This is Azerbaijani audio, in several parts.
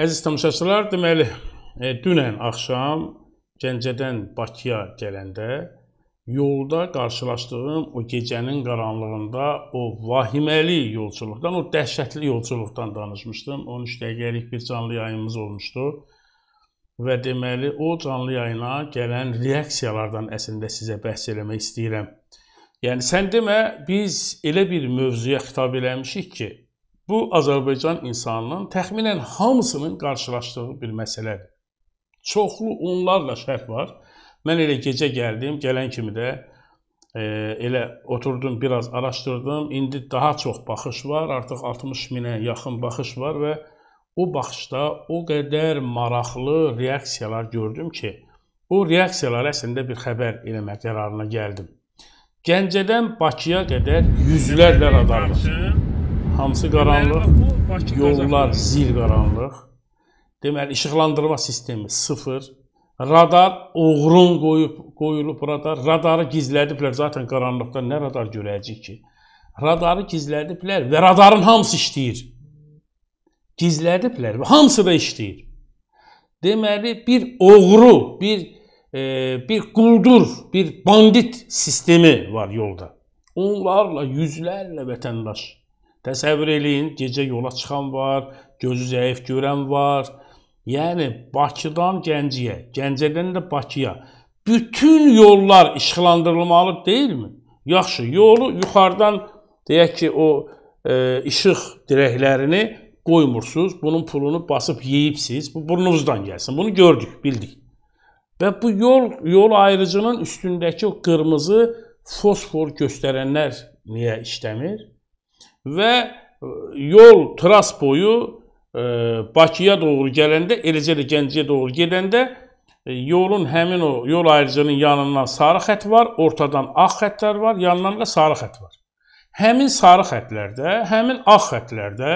Əziz tamaşaçılar, deməli, e, dünən axşam Gəncədən Bakıya gələndə yolda qarşılaşdığım o gecənin qaranlığında o vahiməli yolçuluqdan, o dəhşətli yolçuluqdan danışmışdım. 13 dəqiqəlik bir canlı yayımımız olmuşdu. Və deməli, o canlı yayına gələn reaksiyalardan əslində sizə bəhs eləmək istəyirəm. Yəni sən demə, biz elə bir mövzuya xitab eləmişik ki, Bu, Azərbaycan insanının təxminən hamısının qarşılaşdığı bir məsələdir. Çoxlu onlarla şərh var. Mən elə gecə gəldim, gələn kimi də e, elə oturdum, biraz araşdırdım. İndi daha çox baxış var, artıq 60 minə yaxın baxış var və o baxışda o qədər maraqlı reaksiyalar gördüm ki, o reaksiyalar əslində bir xəbər eləmək qərarına gəldim. Gəncədən Bakıya qədər yüzlərlə radar var hamısı qaranlıq, yollar zil qaranlıq. Deməli, işıqlandırma sistemi sıfır. Radar oğrun qoyub, qoyulub radar. Radarı gizlədiblər, zaten qaranlıqda nə radar görəcək ki? Radarı gizlədiblər və radarın hamısı işləyir. Gizlədiblər və hamısı da işləyir. Deməli, bir oğru, bir, e, bir quldur, bir bandit sistemi var yolda. Onlarla yüzlərlə vətəndaş Təsəvvür eləyin, gecə yola çıxan var, gözü zəif görən var. Yəni Bakıdan Gəncəyə, Gəncədən də Bakıya bütün yollar işıqlandırılmalı deyilmi? Yaxşı, yolu yuxarıdan deyək ki, o e, işıq dirəklərini qoymursunuz. Bunun pulunu basıb yeyibsiz. Bu burnunuzdan gəlsin. Bunu gördük, bildik. Və bu yol yol ayrıcının üstündəki o qırmızı fosfor göstərənlər niyə işləmir? və e, yol tras boyu e, Bakıya doğru gələndə, eləcə də Gəncəyə doğru gedəndə e, yolun həmin o yol ayrıcının yanından sarı xətt var, ortadan ağ xəttlər var, yanından da sarı xətt var. Həmin sarı xəttlərdə, həmin ağ xəttlərdə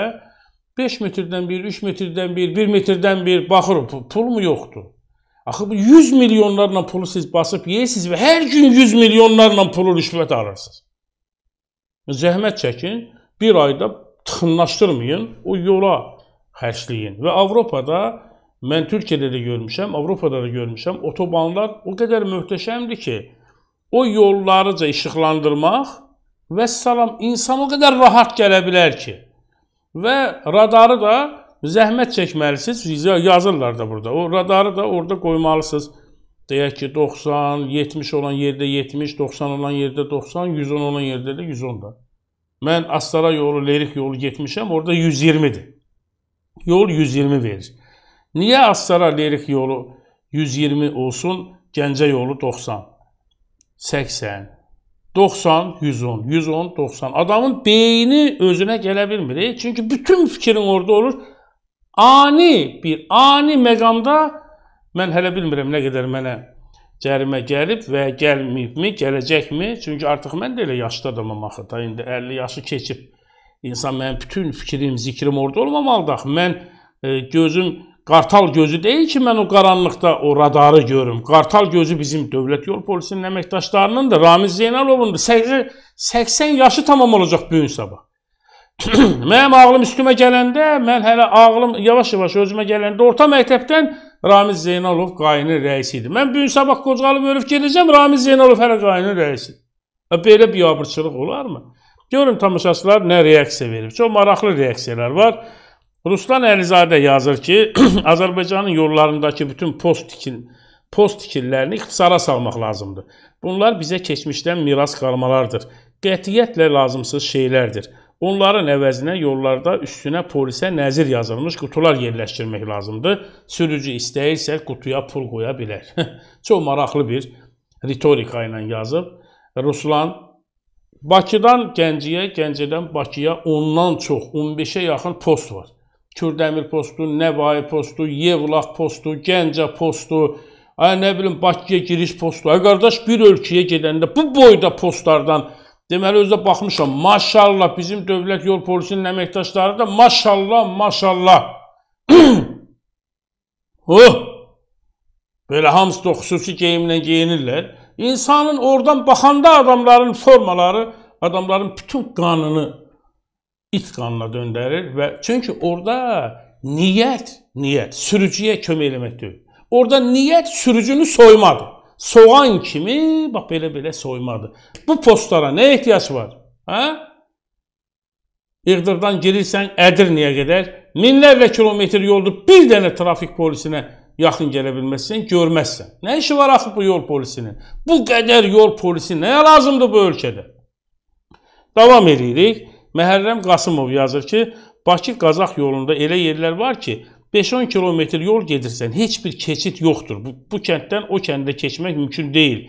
5 metrdən bir, 3 metrdən bir, 1 metrdən bir baxır, pulmu yoxdur? Axı bu 100 milyonlarla pulu siz basıb yeyirsiniz və hər gün 100 milyonlarla pulu rüşvət alırsınız. Zəhmət çəkin, bir ayda tıxınlaşdırmayın, o yola xərcləyin. Və Avropada, mən Türkiyədə də görmüşəm, Avropada da görmüşəm, otobanlar o qədər möhtəşəmdir ki, o yollarıca işıqlandırmaq və salam insan o qədər rahat gələ bilər ki. Və radarı da zəhmət çəkməlisiniz, yazırlar da burada. O radarı da orada qoymalısınız. Deyək ki, 90, 70 olan yerdə 70, 90 olan yerdə 90, 110 olan yerdə də 110 da. Mən Astara yolu, Lerik yolu getmişəm, orada 120-dir. Yol 120 verir. Niyə Astara, Lerik yolu 120 olsun, Gəncə yolu 90, 80, 90, 110, 110, 90. Adamın beyni özünə gələ bilmir. E? Çünki bütün fikrin orada olur. Ani bir, ani məqamda mən hələ bilmirəm nə qədər mənə Cərimə gəlib və gəlməyibmi, gələcəkmi? Çünki artıq mən də elə yaşda adamam axı. Da indi 50 yaşı keçib. İnsan mənim bütün fikrim, zikrim orada olmamalıdır axı. Mən e, gözüm Qartal gözü deyil ki, mən o qaranlıqda o radarı görüm. Qartal gözü bizim Dövlət Yol Polisinin əməkdaşlarının da, Ramiz Zeynalovun da 80 yaşı tamam olacaq bu gün sabah. mənim ağlım üstümə gələndə, mən hələ ağlım yavaş-yavaş özümə gələndə orta məktəbdən Ramiz Zeynalov qayının rəisi idi. Mən bu gün sabah Qocalı ölüb gedəcəm, Ramiz Zeynalov hələ qayının rəisidir. E, belə biabırçılıq olarmı? Görün tamaşaçılar nə reaksiya verib. Çox maraqlı reaksiyalar var. Ruslan Əlizadə yazır ki, Azərbaycanın yollarındakı bütün post tikin, post tikillərini ixtisara salmaq lazımdır. Bunlar bizə keçmişdən miras qalmalardır. Qətiyyətlə lazımsız şeylərdir. Onların əvəzinə yollarda üstünə polisə nəzir yazılmış qutular yerləşdirmək lazımdır. Sürücü istəyirsə qutuya pul qoya bilər. Çox maraqlı bir ritorika ilə yazıb Ruslan Bakıdan Gəncəyə, Gəncədən Bakıya ondan çox 15-ə yaxın post var. Kürdəmir postu, Nəvai postu, Yevlaq postu, Gəncə postu, ay nə bilim Bakıya giriş postu. Ay qardaş bir ölkəyə gedəndə bu boyda postlardan Deməli, özdə baxmışam, maşallah, bizim dövlət yol polisinin əməkdaşları da maşallah, maşallah. oh! Belə hamısı da xüsusi geyimlə geyinirlər. İnsanın oradan baxanda adamların formaları, adamların bütün qanını it qanına döndərir və çünki orada niyyət, niyyət sürücüyə kömək eləmək deyil. Orada niyyət sürücünü soymadır soğan kimi bax belə-belə soymaqdır. Bu postlara nə ehtiyac var? Hə? İqdirdən girirsən Ədirniyə qədər minlərlə kilometr yoldur. Bir dənə trafik polisinə yaxın gələ bilməzsən, görməzsən. Nə işi var axı bu yol polisinin? Bu qədər yol polisi nəyə lazımdır bu ölkədə? Davam edirik. Məhərrəm Qasımov yazır ki, Bakı-Qazax yolunda elə yerlər var ki, 5-10 kilometr yol gedirsən, heç bir keçid yoxdur. Bu, bu kənddən o kəndə keçmək mümkün deyil.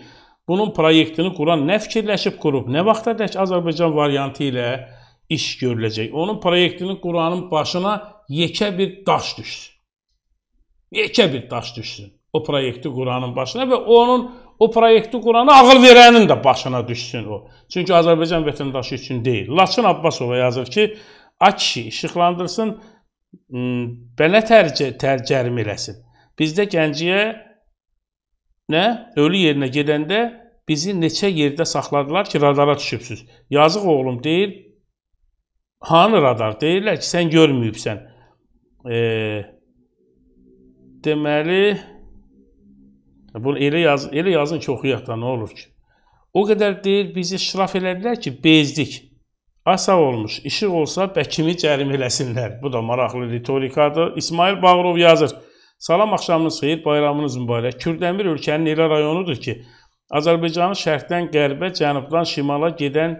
Bunun proyektini quran nə fikirləşib qurub, nə vaxta dək Azərbaycan variantı ilə iş görüləcək. Onun proyektini quranın başına yekə bir daş düşsün. Yekə bir daş düşsün. O proyekti quranın başına və onun o proyekti quranı ağıl verənin də başına düşsün o. Çünki Azərbaycan vətəndaşı üçün deyil. Laçın Abbasova yazır ki, Akşi işıqlandırsın, Hmm, belə tərcə, tərcərim eləsin. Bizdə Gəncəyə nə ölü yerinə gedəndə bizi neçə yerdə saxladılar ki, radara düşübsüz. Yazıq oğlum deyir, hanı radar? Deyirlər ki, sən görməyibsən. E, deməli, bunu elə, yaz, elə yazın ki, oxuyaq da nə olur ki. O qədər deyir, bizi şıraf elədilər ki, bezdik. Asaq olmuş, işıq olsa Bəkini cərim eləsinlər. Bu da maraqlı ritorikadır. İsmail Bağırov yazır. Salam axşamınız xeyir, bayramınız mübarək. Kürdəmir ölkənin elə rayonudur ki, Azərbaycanın şərqdən qərbə, cənubdan şimala gedən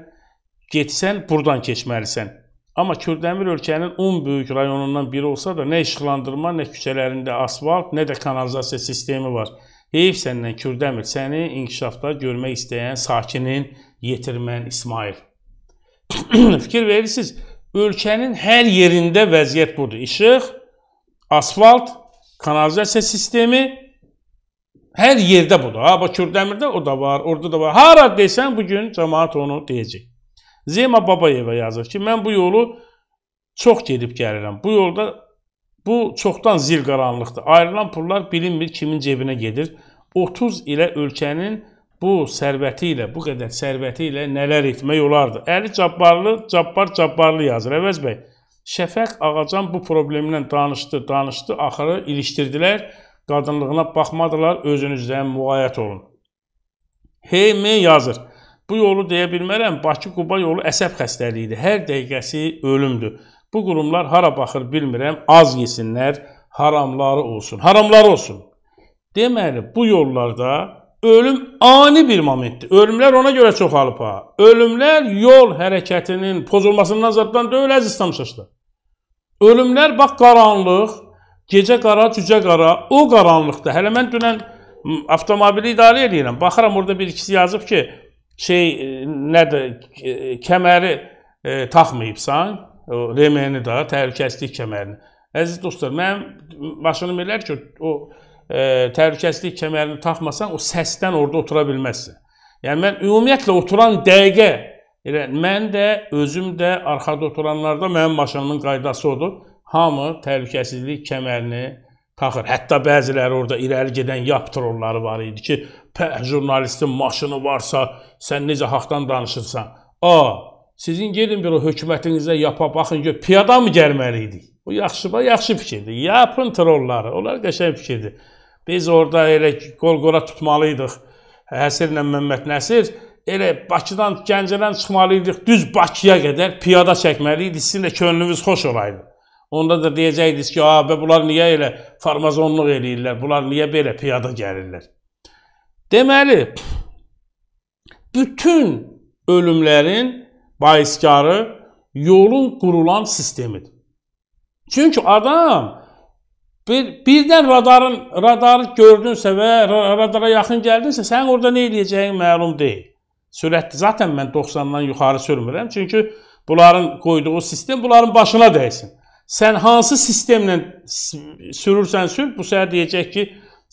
getsən buradan keçməlisən. Amma Kürdəmir ölkənin 10 böyük rayonundan biri olsa da nə işıqlandırma, nə küçələrində asfalt, nə də kanalizasiya sistemi var. Heyf səndən Kürdəmir, səni inkişafda görmək istəyən sakinin yetirmən İsmail. fikir verirsiniz, ölkənin hər yerində vəziyyət budur. İşıq, asfalt, kanalizasiya sistemi hər yerdə budur. Ha, bax Kürdəmirdə o da var, orada da var. Hara desən bu gün cəmaət onu deyəcək. Zeyma Babayeva yazır ki, mən bu yolu çox gedib gəlirəm. Bu yolda bu çoxdan zil qaranlıqdır. Ayrılan pullar bilinmir kimin cebinə gedir. 30 ilə ölkənin bu sərvəti ilə, bu qədər sərvəti ilə nələr etmək olardı? Əli Cabbarlı, Cabbar Cabbarlı yazır. Əvəz bəy, Şəfəq Ağacan bu problemdən danışdı, danışdı, axırı ilişdirdilər. Qadınlığına baxmadılar, özünüzdən müğayət olun. HM yazır. Bu yolu deyə bilmərəm, Bakı-Quba yolu əsəb xəstəliyidir. Hər dəqiqəsi ölümdür. Bu qurumlar hara baxır bilmirəm, az yesinlər, haramları olsun. Haramlar olsun. Deməli, bu yollarda ölüm ani bir momentdir. Ölümlər ona görə çoxalıb ha. Ölümlər yol hərəkətinin pozulmasından zaddan deyil əziz tamaşaçılar. Ölümlər bax qaranlıq, gecə qara, cücə qara, o qaranlıqda. Hələ mən dünən avtomobili idarə edirəm. Baxıram orada bir ikisi yazıb ki, şey e, nədir, e, kəməri e, taxmayıbsan, remeni də, təhlükəsizlik kəmərini. Əziz dostlar, mənim başım elə ki, o e, təhlükəsizlik kəmərini taxmasan, o səsdən orada otura bilməzsən. Yəni mən ümumiyyətlə oturan dəqiqə elə mən də özüm də arxada oturanlarda mənim maşınımın qaydası odur. Hamı təhlükəsizlik kəmərini taxır. Hətta bəziləri orada irəli gedən yap trolları var idi ki, pəh jurnalistin maşını varsa, sən necə haqqdan danışırsan? A, sizin gedin bir o hökumətinizə yapa baxın gör piyada mı gəlməli idik? Bu yaxşı, ba, yaxşı fikirdir. Yapın trolları. Onlar qəşəng fikirdir. Biz orada elə qol-qola tutmalıydıq. Həsirlə Məmməd Nəsir elə Bakıdan, Gəncədən çıxmalıydıq, düz Bakıya qədər piyada çəkməliydik. Sizin də könlünüz xoş olaydı. Onda da deyəcəkdiniz ki, "A, bunlar niyə elə farmazonluq eləyirlər? Bunlar niyə belə piyada gəlirlər?" Deməli, bütün ölümlərin baiskarı yolun qurulan sistemidir. Çünki adam Bir, birdən radarın, radarı gördünsə və radara yaxın gəldinsə, sənin orada nə eləyəcəyin məlum deyil. Sürətli zaten mən 90-dan yuxarı sürmürəm, çünki bunların qoyduğu sistem bunların başına dəysin. Sən hansı sistemlə sürürsən sür, bu sənə deyəcək ki,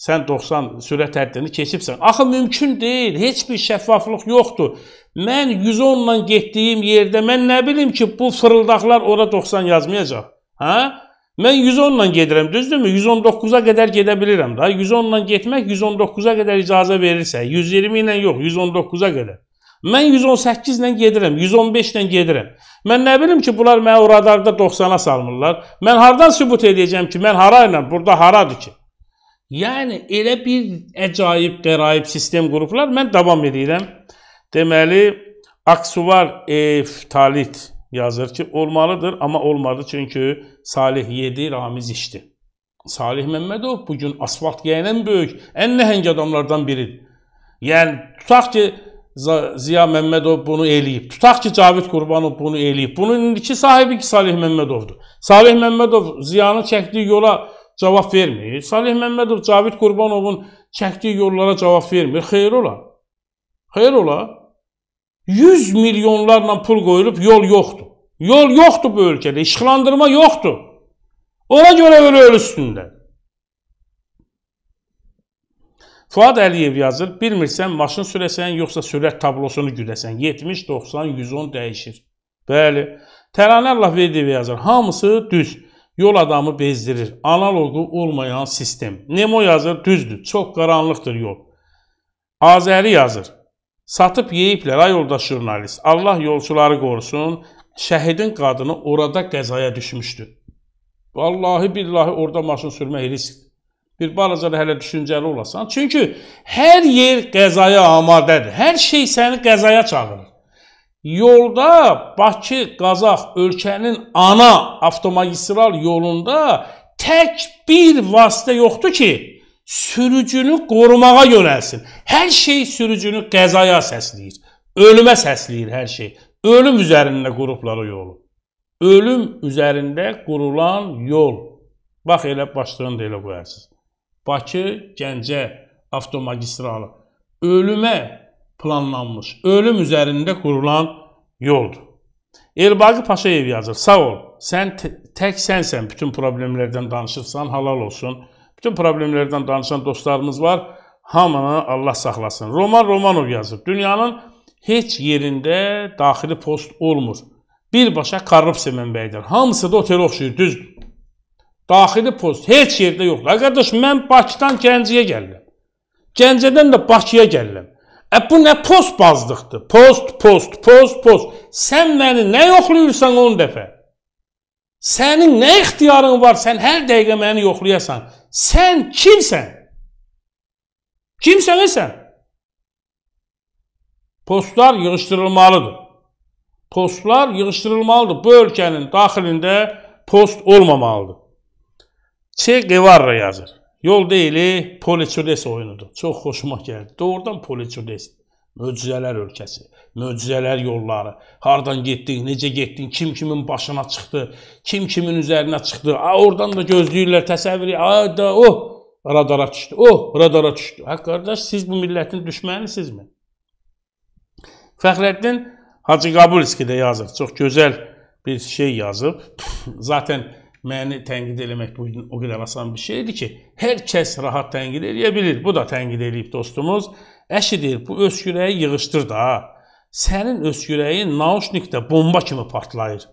sən 90 sürət həddini keçibsən. Axı mümkün deyil, heç bir şəffaflıq yoxdur. Mən 110 ilə getdiyim yerdə mən nə bilim ki, bu fırıldaqlar ora 90 yazmayacaq. Hə? Mən 110 ilə gedirəm, düzdürmü? 119-a qədər gedə bilirəm da. 110 ilə getmək 119-a qədər icazə verirsə, 120 ilə yox, 119-a qədər. Mən 118 ilə gedirəm, 115 ilə gedirəm. Mən nə bilim ki, bunlar məni o radarda 90-a salmırlar. Mən hardan sübut edəcəm ki, mən hara ilə, burada haradır ki? Yəni elə bir əcaib, qəraib sistem qurublar. Mən davam edirəm. Deməli, aksuvar e, talit yazır ki, olmalıdır amma olmadı çünki Salih yedi, Ramiz içdi. Salih Məmmədov bugün asfalt yeyən böyük, ən nəhəng adamlardan biridir. Yəni, tutaq ki, Ziya Məmmədov bunu eləyib. Tutaq ki, Cavid Qurbanov bunu eləyib. Bunun indiki sahibi ki, Salih Məmmədovdur. Salih Məmmədov Ziyanın çəkdiyi yola cavab vermir. Salih Məmmədov Cavid Qurbanovun çəkdiyi yollara cavab vermir. Xeyr ola. Xeyr ola. 100 milyonlarla pul qoyulub yol yoxdur. Yol yoxdur bu ölkədə, işıqlandırma yoxdur. Ona görə öyle öl üstündə. Fuad Əliyev yazır, bilmirsən maşın sürəsən, yoxsa sürət tablosunu güdəsən. 70, 90, 110 dəyişir. Bəli. Təranə Allah verdiyi yazır. Hamısı düz. Yol adamı bezdirir. Analogu olmayan sistem. Nemo yazır, düzdür. Çox qaranlıqdır yol. Azəri yazır. Satıb yeyiblər, ay yoldaş jurnalist. Allah yolçuları qorusun, şəhidin qadını orada qəzaya düşmüşdü. Vallahi billahi orada maşın sürmək riskdir. Bir balaca da hələ düşüncəli olasan. Çünki hər yer qəzaya amadədir. Hər şey səni qəzaya çağırır. Yolda Bakı, Qazax ölkənin ana avtomagistral yolunda tək bir vasitə yoxdur ki, sürücünü qorumağa yönəlsin. Hər şey sürücünü qəzaya səsləyir. Ölümə səsləyir hər şey. Ölüm üzərində qurublar o yolu. Ölüm üzərində qurulan yol. Bax elə başlığını da elə qoyarsınız. Bakı, Gəncə avtomagistralı ölümə planlanmış, ölüm üzərində qurulan yoldur. Elbaqi Paşayev yazır. Sağ ol. Sən tək sənsən, bütün problemlərdən danışırsan, halal olsun. Bütün problemlərdən danışan dostlarımız var. Hamını Allah saxlasın. Roman Romanov yazıb. Dünyanın heç yerində daxili post olmur. Birbaşa korrupsiya mənbəyidir. Hamısı da otelə oxşayır, düzdür. Daxili post heç yerdə yoxdur. Ay qardaş, mən Bakıdan Gəncəyə gəlirəm. Gəncədən də Bakıya gəlirəm. Ə e, bu nə post bazlıqdır? Post, post, post, post. Sən məni nə yoxlayırsan 10 dəfə? Sənin nə ixtiyarın var? Sən hər dəqiqə məni yoxlayasan. Sen kimsen? Kimseniz sen? Postlar yığışdırılmalıdır. Postlar yığışdırılmalıdır. Bu ölkənin daxilində post olmamalıdır. Che Guevara yazır. Yol deyili Poliçudes oyunudur. Çox xoşuma gəldi. Doğrudan Poliçudes. Möcüzələr ölkəsi, möcüzələr yolları. Hardan getdin, necə getdin, kim kimin başına çıxdı, kim kimin üzərinə çıxdı. A, oradan da gözləyirlər təsəvvür. A, da, oh, radara düşdü. Oh, radara düşdü. Hə qardaş, siz bu millətin düşmənisizmi? Fəxrəddin Hacı Qabulski də yazır. Çox gözəl bir şey yazıb. Zaten məni tənqid eləmək bu gün o qədər asan bir şeydir ki, hər kəs rahat tənqid eləyə bilər. Bu da tənqid eləyib dostumuz. Əşidir, bu öz kürəyi yığışdır da. Sənin öz kürəyin naushnikdə bomba kimi partlayır.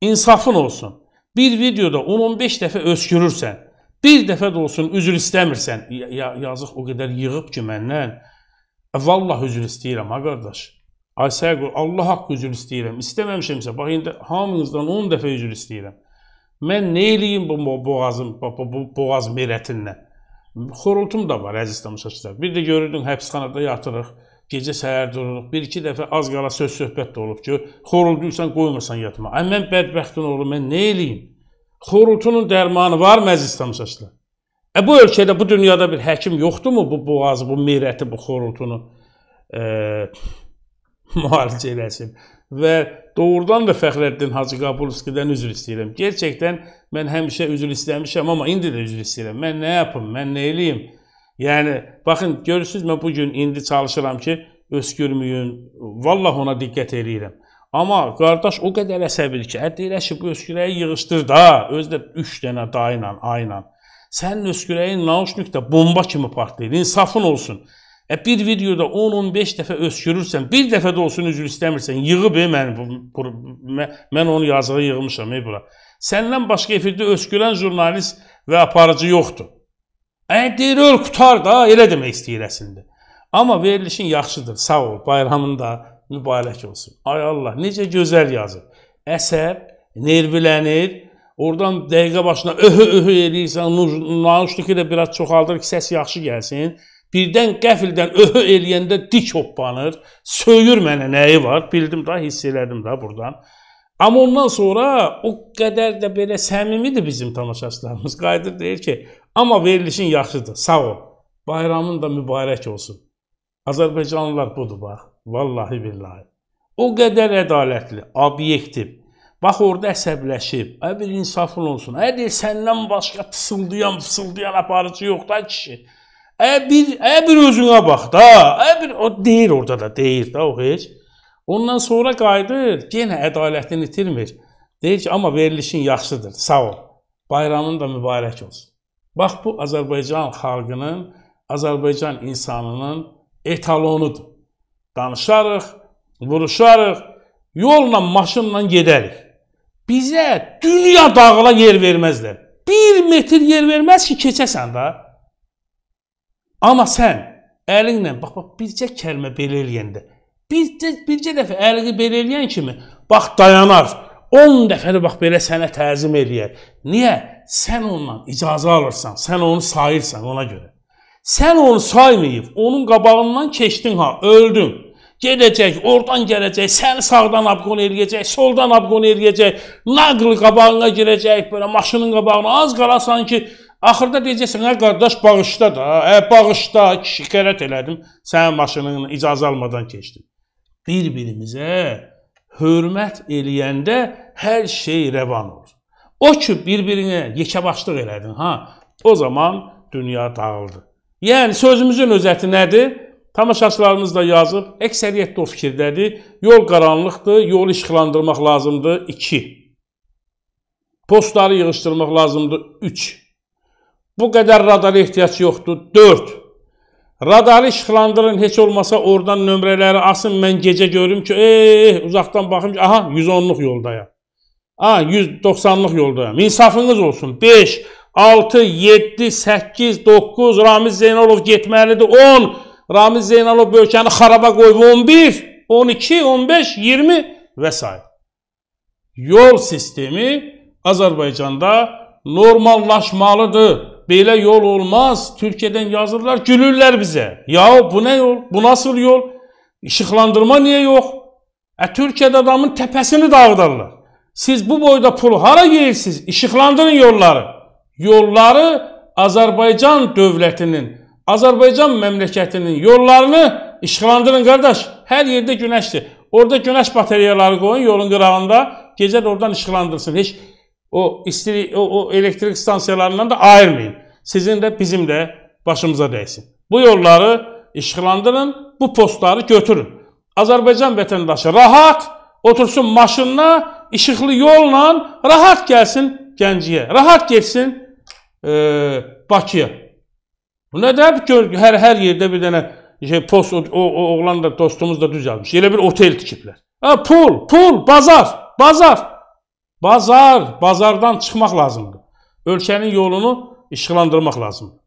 İnsafın olsun. Bir videoda 10-15 dəfə öskürürsən. Bir dəfə də olsun üzr istəmirsən. Ya yazıq o qədər yığıb ki məndən. Vallah üzr istəyirəm ha qardaş. Ay Səqul, Allah haqqı üzr istəyirəm. İstəməmişəmsə, bax indi hamınızdan 10 dəfə üzr istəyirəm. Mən nə eləyim bu boğazım, bu boğaz merətindən? Xorultum da var əziz tamaşaçılar. Bir də görürdün həbsxanada yatırıq, gecə səhər dururuq. 1-2 dəfə az qala söz-söhbət də olub ki, xorulduysan qoymasan yatma. Ay mən bədbəxtin oğlu, mən nə eləyim? Xorultunun dərmanı varmı əziz tamaşaçılar? E bu ölkədə, bu dünyada bir həkim yoxdurmu bu boğazı, bu merəti, bu xorultunu e, müalicə eləsin? və doğrudan da Fəxrəddin Hacıqabulovskidən üzr istəyirəm. Gerçəkdən mən həmişə üzr istəmişəm, amma indi də üzr istəyirəm. Mən nə yapım, mən nə eləyim? Yəni, baxın, görürsünüz, mən bugün indi çalışıram ki, öskürmüyüm, vallah ona diqqət eləyirəm. Amma qardaş o qədər əsəbidir ki, hə, deyirək ki, bu öskürəyi yığışdır da, özü də 3 dənə da ilə, ayla. Sənin öskürəyin nauçnikdə bomba kimi partlayır, insafın olsun. E bir videoda 10-15 dəfə öskürürsən, bir dəfə də olsun üzr istəmirsən, yığıb e, mən, bu, mən onu yazığa yığmışam e, bura. Səndən başqa efirdə öskürən jurnalist və aparıcı yoxdur. Əgər e, deyir, öl, qutar da, elə demək istəyir əslində. Amma verilişin yaxşıdır, sağ ol, bayramın da mübarək olsun. Ay Allah, necə gözəl yazır. Əsəb, nervilənir, Oradan dəqiqə başına öhü öhü eləyirsən, nauşniki də biraz çoxaldır ki, səs yaxşı gəlsin. Birdən qəfildən öhö eləyəndə dik hoppanır, söyür mənə nəyi var, bildim də, hiss elədim də burdan. Amma ondan sonra o qədər də belə səmimidir bizim tamaşaçılarımız. Qayıdır deyir ki, amma verilişin yaxşıdır, sağ ol. Bayramın da mübarək olsun. Azərbaycanlılar budur bax, vallahi billahi. O qədər ədalətli, obyektiv. Bax orada əsəbləşib. Ay bir insafın olsun. Ay deyir səndən başqa fısıldayan, fısıldayan aparıcı yoxdur kişi. Ə bir, ə bir özünə bax da. Ə bir o deyir orada da, deyir da o heç. Ondan sonra qayıdır, yenə ədalətini itirmir. Deyir ki, amma verilişin yaxşıdır. Sağ ol. Bayramın da mübarək olsun. Bax bu Azərbaycan xalqının, Azərbaycan insanının etalonudur. Danışarıq, vuruşarıq, yolla, maşınla gedərik. Bizə dünya dağıla yer verməzlər. 1 metr yer verməz ki, keçəsən də. Amma sən əlinlə, bax, bax bircə kəlmə belə eləyəndə, bircə, bircə dəfə əlini belə eləyən kimi, bax, dayanar, 10 dəfə də bax, belə sənə təzim eləyər. Niyə? Sən ondan icazə alırsan, sən onu sayırsan ona görə. Sən onu saymayıb, onun qabağından keçdin ha, öldün. Gedəcək, oradan gələcək, səni sağdan abqon eləyəcək, soldan abqon eləyəcək, naql qabağına girəcək, belə maşının qabağına az qalasan ki, Axırda deyəcəksən, "Ay qardaş, bağışla da. Ə, e, bağışla, kişi qərət elədim. Sənin maşının icazə almadan keçdim." Bir-birimizə hörmət eləyəndə hər şey rəvan olur. O ki bir-birinə yekəbaşlıq elədin, ha, o zaman dünya dağıldı. Yəni sözümüzün özəti nədir? Tamaşaçılarımız da yazıb, əksəriyyət də o fikirdədir. Yol qaranlıqdır, yolu işıqlandırmaq lazımdır 2. Postları yığışdırmaq lazımdır 3. Bu qədər radara ehtiyac yoxdur. 4. Radarı işıqlandırın, heç olmasa oradan nömrələri asın, mən gecə görüm ki, eh, uzaqdan baxım ki, aha 110-luq yoldayam. A, 190-lıq yoldayam. İnsafınız olsun. 5, 6, 7, 8, 9, Ramiz Zeynalov getməlidir. 10, Ramiz Zeynalov bölkəni xaraba qoyub. 11, 12, 15, 20 və s. Yol sistemi Azərbaycanda normallaşmalıdır. Belə yol olmaz. Türkiyədən yazırlar, gülürlər bizə. Ya bu nə yol? Bu nasıl yol? İşıqlandırma niyə yox? Ə e, Türkiyədə adamın təpəsini dağıdarlar. Siz bu boyda pulu hara yeyirsiniz? İşıqlandırın yolları. Yolları Azərbaycan dövlətinin, Azərbaycan məmləkətinin yollarını işıqlandırın qardaş. Hər yerdə günəşdir. Orada günəş batareyaları qoyun yolun qırağında. Gecə də oradan işıqlandırsın. Heç O, istiri, o, o elektrik stansiyalarından da ayırmayın. Sizin de bizim de başımıza değsin. Bu yolları işıklandırın, bu postları götürün. Azerbaycan vatandaşı rahat otursun maşınla, ışıklı yolla rahat gelsin Gəncəyə, rahat gelsin e, Bakıya. Bu ne der? her, her yerde bir tane şey, post, o, o, oğlan da dostumuz da düz almış. Elə bir otel tikiblər. Ha, pul, pul, bazar, bazar. Bazar, bazardan çıxmaq lazımdır. Ölkənin yolunu işıqlandırmaq lazımdır.